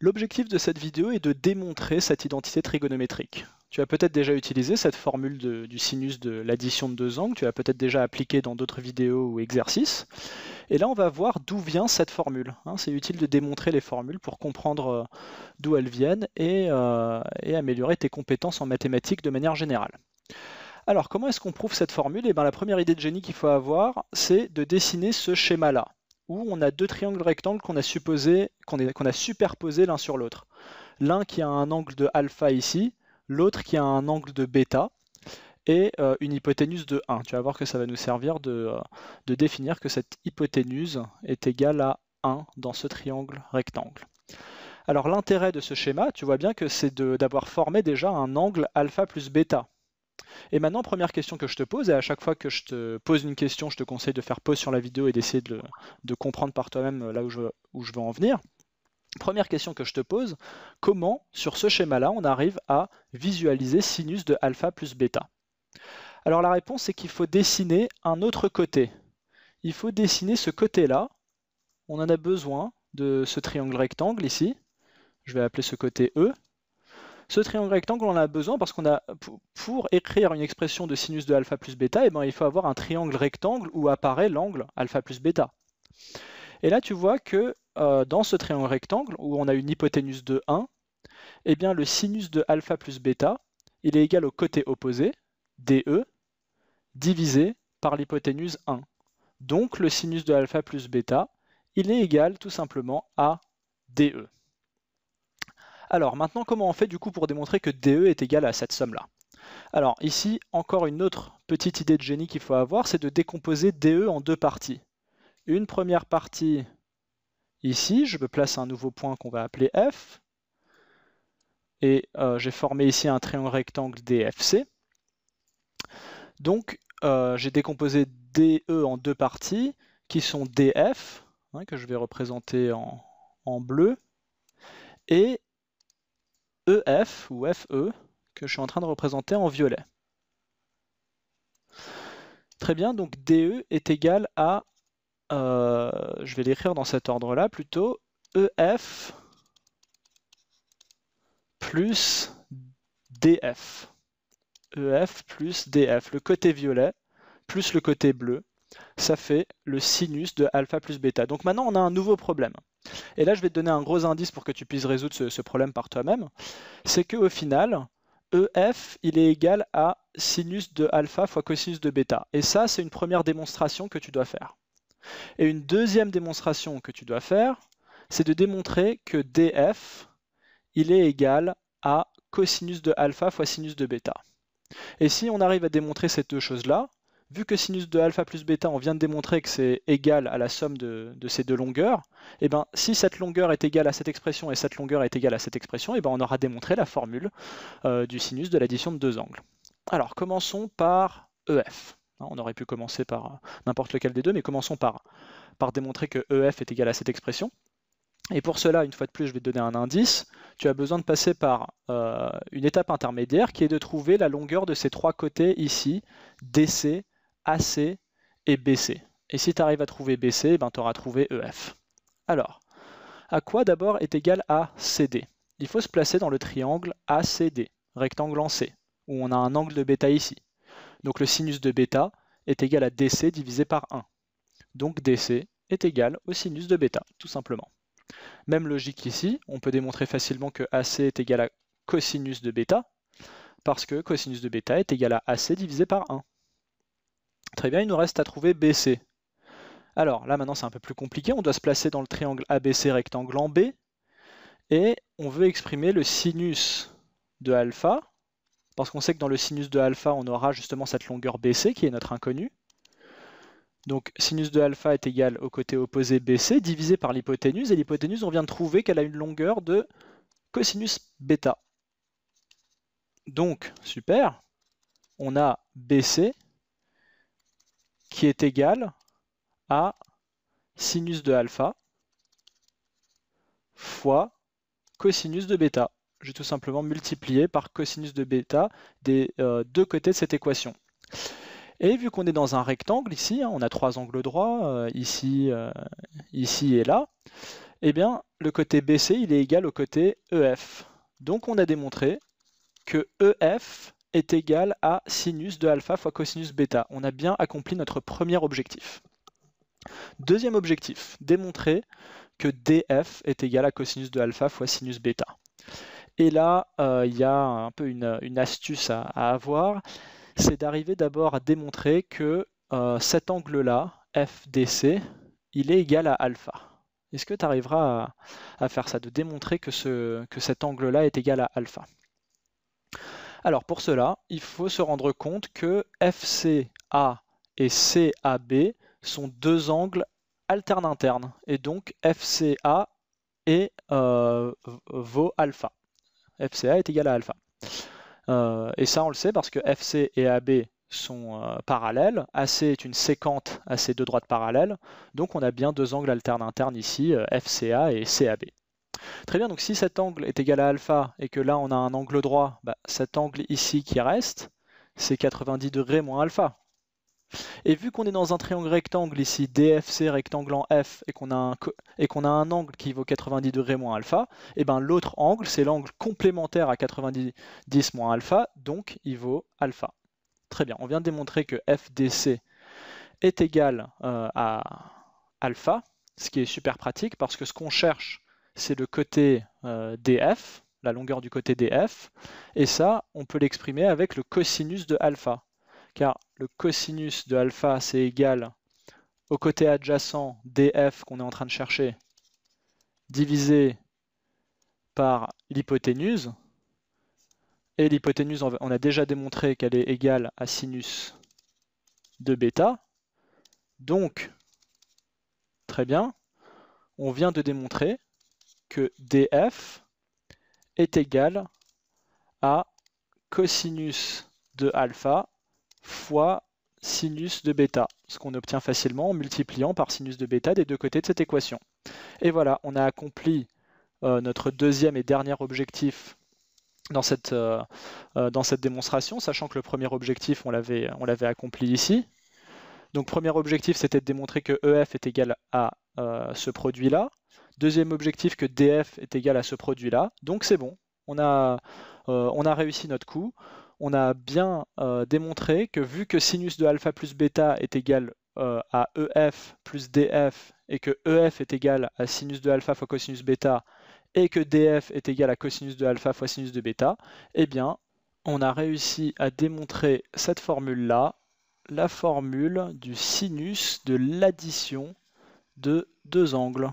L'objectif de cette vidéo est de démontrer cette identité trigonométrique. Tu as peut-être déjà utilisé cette formule du sinus de l'addition de deux angles, tu as peut-être déjà appliqué dans d'autres vidéos ou exercices. Et là, on va voir d'où vient cette formule. Hein. c'est utile de démontrer les formules pour comprendre euh, d'où elles viennent euh, et, améliorer tes compétences en mathématiques de manière générale. Alors, comment est-ce qu'on prouve cette formule eh bien, la première idée de génie qu'il faut avoir, c'est de dessiner ce schéma-là où on a deux triangles rectangles qu'on a, supposé, qu'on a superposés l'un sur l'autre. L'un qui a un angle de alpha ici, l'autre qui a un angle de bêta, et euh, une hypoténuse de 1. Tu vas voir que ça va nous servir de, euh, définir que cette hypoténuse est égale à 1 dans ce triangle rectangle. Alors l'intérêt de ce schéma, tu vois bien que c'est d'avoir formé déjà un angle alpha plus bêta. Et maintenant, première question que je te pose, et à chaque fois que je te pose une question, je te conseille de faire pause sur la vidéo et d'essayer de, comprendre par toi-même euh, là où je, où veux en venir. Première question que je te pose, comment sur ce schéma-là on arrive à visualiser sinus de alpha plus bêta Alors la réponse c'est qu'il faut dessiner un autre côté. Il faut dessiner ce côté-là. On en a besoin de ce triangle rectangle ici. Je vais appeler ce côté E. Ce triangle rectangle, on en a besoin parce qu'on a pour écrire une expression de sinus de alpha plus bêta, eh ben, il faut avoir un triangle rectangle où apparaît l'angle alpha plus bêta. Et là, tu vois que euh, dans ce triangle rectangle, où on a une hypoténuse de 1, eh bien, le sinus de alpha plus bêta, il est égal au côté opposé, DE, divisé par l'hypoténuse 1. Donc, le sinus de alpha plus bêta, il est égal tout simplement à DE. Alors maintenant, comment on fait du coup pour démontrer que DE est égal à cette somme-là Alors ici, encore une autre petite idée de génie qu'il faut avoir, c'est de décomposer DE en deux parties. Une première partie ici, je me place un nouveau point qu'on va appeler F, et euh, j'ai formé ici un triangle rectangle DFC. Donc euh, j'ai décomposé DE en deux parties qui sont DF, hein, que je vais représenter en, en bleu, et EF ou FE que je suis en train de représenter en violet. Très bien, donc DE est égal à, euh, je vais l'écrire dans cet ordre-là plutôt, EF plus DF. EF plus DF, le côté violet plus le côté bleu, ça fait le sinus de alpha plus bêta. Donc maintenant on a un nouveau problème. Et là, je vais te donner un gros indice pour que tu puisses résoudre ce, problème par toi-même. C'est qu'au final, EF, il est égal à sinus de alpha fois cosinus de bêta. Et ça, c'est une première démonstration que tu dois faire. Et une deuxième démonstration que tu dois faire, c'est de démontrer que DF, il est égal à cosinus de alpha fois sinus de bêta. Et si on arrive à démontrer ces deux choses-là, vu que sinus de alpha plus bêta, on vient de démontrer que c'est égal à la somme de, ces deux longueurs, et eh ben, si cette longueur est égale à cette expression et cette longueur est égale à cette expression, et eh ben, on aura démontré la formule euh, du sinus de l'addition de deux angles. Alors commençons par EF. Hein, on aurait pu commencer par euh, n'importe lequel des deux, mais commençons par, démontrer que EF est égal à cette expression. Et pour cela, une fois de plus, je vais te donner un indice. Tu as besoin de passer par euh, une étape intermédiaire qui est de trouver la longueur de ces trois côtés ici, DC, AC et BC. Et si tu arrives à trouver BC, ben, tu auras trouvé EF. Alors, à quoi d'abord est égal à CD Il faut se placer dans le triangle ACD, rectangle en C, où on a un angle de bêta ici. Donc le sinus de bêta est égal à DC divisé par 1. Donc DC est égal au sinus de bêta, tout simplement. Même logique ici, on peut démontrer facilement que AC est égal à cosinus de bêta, parce que cosinus de bêta est égal à AC divisé par 1. Très bien, il nous reste à trouver BC. Alors là maintenant c'est un peu plus compliqué, on doit se placer dans le triangle ABC rectangle en B, et on veut exprimer le sinus de alpha, parce qu'on sait que dans le sinus de alpha on aura justement cette longueur BC qui est notre inconnue. Donc sinus de alpha est égal au côté opposé BC divisé par l'hypoténuse, et l'hypoténuse on vient de trouver qu'elle a une longueur de cosinus bêta. Donc super, on a BC qui est égal à sinus de alpha fois cosinus de bêta. J'ai tout simplement multiplié par cosinus de bêta des euh, deux côtés de cette équation. Et vu qu'on est dans un rectangle ici, hein, on a trois angles droits, euh, ici, euh, ici et là, eh bien le côté BC il est égal au côté EF. Donc on a démontré que EF est égal à sinus de alpha fois cosinus bêta. On a bien accompli notre premier objectif. Deuxième objectif, démontrer que df est égal à cosinus de alpha fois sinus bêta. Et là, euh, il y a un peu une, astuce à, avoir, c'est d'arriver d'abord à démontrer que euh, cet angle-là, fdc, il est égal à alpha. Est-ce que tu arriveras à, faire ça, de démontrer que, que cet angle-là est égal à alpha alors pour cela, il faut se rendre compte que FCA et CAB sont deux angles alternes internes, et donc FCA et euh, vaut alpha. FCA est égal à alpha. Euh, et ça on le sait parce que FC et AB sont euh, parallèles, AC est une séquente à ces deux droites parallèles, donc on a bien deux angles alternes internes ici, FCA et CAB. Très bien, donc si cet angle est égal à alpha et que là on a un angle droit, bah, cet angle ici qui reste, c'est 90 degrés moins alpha. Et vu qu'on est dans un triangle rectangle ici, DFC rectangle en F, et qu'on a, a, un angle qui vaut 90 degrés moins alpha, et eh bien l'autre angle, c'est l'angle complémentaire à 90 moins alpha, donc il vaut alpha. Très bien, on vient de démontrer que FDC est égal euh, à alpha, ce qui est super pratique parce que ce qu'on cherche c'est le côté euh, df, la longueur du côté df, et ça, on peut l'exprimer avec le cosinus de alpha, car le cosinus de alpha, c'est égal au côté adjacent df qu'on est en train de chercher, divisé par l'hypoténuse, et l'hypoténuse, on a déjà démontré qu'elle est égale à sinus de bêta, donc, très bien, on vient de démontrer que df est égal à cosinus de alpha fois sinus de bêta, ce qu'on obtient facilement en multipliant par sinus de bêta des deux côtés de cette équation. Et voilà, on a accompli euh, notre deuxième et dernier objectif dans cette, euh, euh, dans cette démonstration, sachant que le premier objectif, on l'avait accompli ici. Donc premier objectif, c'était de démontrer que EF est égal à ce produit-là. Deuxième objectif que DF est égal à ce produit-là. Donc c'est bon, on a, euh, on a réussi notre coup. On a bien euh, démontré que vu que sinus de alpha plus bêta est égal euh, à EF plus DF et que EF est égal à sinus de alpha fois cosinus bêta et que DF est égal à cosinus de alpha fois sinus de bêta, eh bien, on a réussi à démontrer cette formule-là, la formule du sinus de l'addition de deux angles.